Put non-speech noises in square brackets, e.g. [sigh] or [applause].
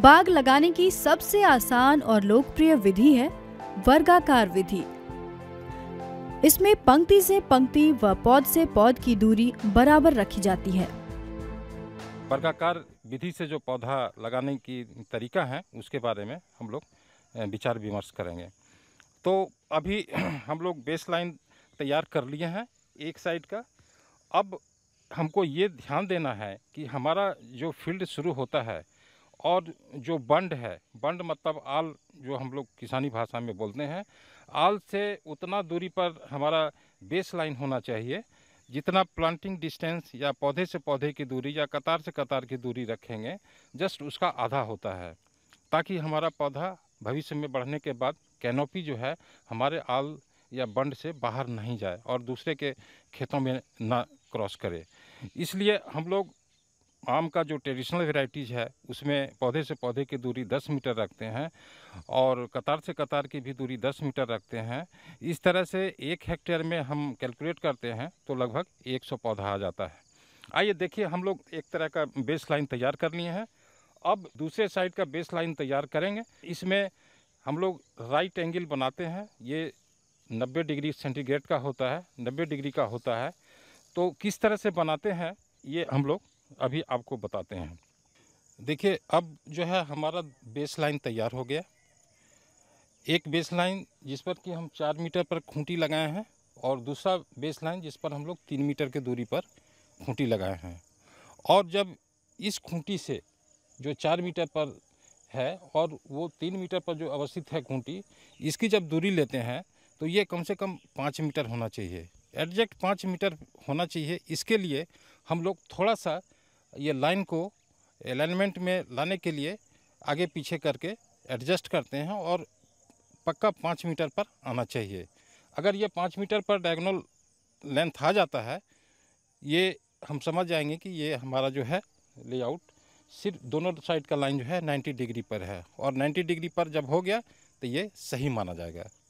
बाग लगाने की सबसे आसान और लोकप्रिय विधि है वर्गाकार विधि इसमें पंक्ति से पंक्ति व पौध से पौध की दूरी बराबर रखी जाती है वर्गाकार विधि से जो पौधा लगाने की तरीका है उसके बारे में हम लोग विचार विमर्श करेंगे तो अभी [clears throat] हम लोग बेस लाइन तैयार कर लिए हैं एक साइड का अब हमको ये ध्यान देना है कि हमारा जो फील्ड शुरू होता है और जो बंड है बंड मतलब आल जो हम लोग किसानी भाषा में बोलते हैं आल से उतना दूरी पर हमारा बेस लाइन होना चाहिए जितना प्लांटिंग डिस्टेंस या पौधे से पौधे की दूरी या कतार से कतार की दूरी रखेंगे जस्ट उसका आधा होता है ताकि हमारा पौधा भविष्य में बढ़ने के बाद कैनोपी जो है हमारे आल या बंड से बाहर नहीं जाए और दूसरे के खेतों में ना क्रॉस करे इसलिए हम लोग आम का जो ट्रेडिशनल वेराइटीज़ है उसमें पौधे से पौधे की दूरी 10 मीटर रखते हैं और कतार से कतार की भी दूरी 10 मीटर रखते हैं इस तरह से एक हेक्टेयर में हम कैलकुलेट करते हैं तो लगभग 100 पौधा आ जाता है आइए देखिए हम लोग एक तरह का बेस लाइन तैयार कर लिए हैं अब दूसरे साइड का बेस लाइन तैयार करेंगे इसमें हम लोग राइट एंगल बनाते हैं ये 90 डिग्री सेंटीग्रेड का होता है 90 डिग्री का होता है तो किस तरह से बनाते हैं ये हम लोग अभी आपको बताते हैं देखिए अब जो है हमारा बेस लाइन तैयार हो गया एक बेस लाइन जिस पर कि हम चार मीटर पर खूंटी लगाए हैं और दूसरा बेस लाइन जिस पर हम लोग तीन मीटर के दूरी पर खूंटी लगाए हैं और जब इस खूंटी से जो चार मीटर पर है और वो तीन मीटर पर जो अवस्थित है खूंटी इसकी जब दूरी लेते हैं तो ये कम से कम पाँच मीटर होना चाहिए एग्जैक्ट पाँच मीटर होना चाहिए इसके लिए हम लोग थोड़ा सा ये लाइन को अलाइनमेंट में लाने के लिए आगे पीछे करके एडजस्ट करते हैं और पक्का पाँच मीटर पर आना चाहिए अगर ये पाँच मीटर पर डायगोनल लेंथ आ जाता है ये हम समझ जाएंगे कि ये हमारा जो है लेआउट सिर्फ दोनों साइड का लाइन जो है 90 डिग्री पर है और 90 डिग्री पर जब हो गया तो ये सही माना जाएगा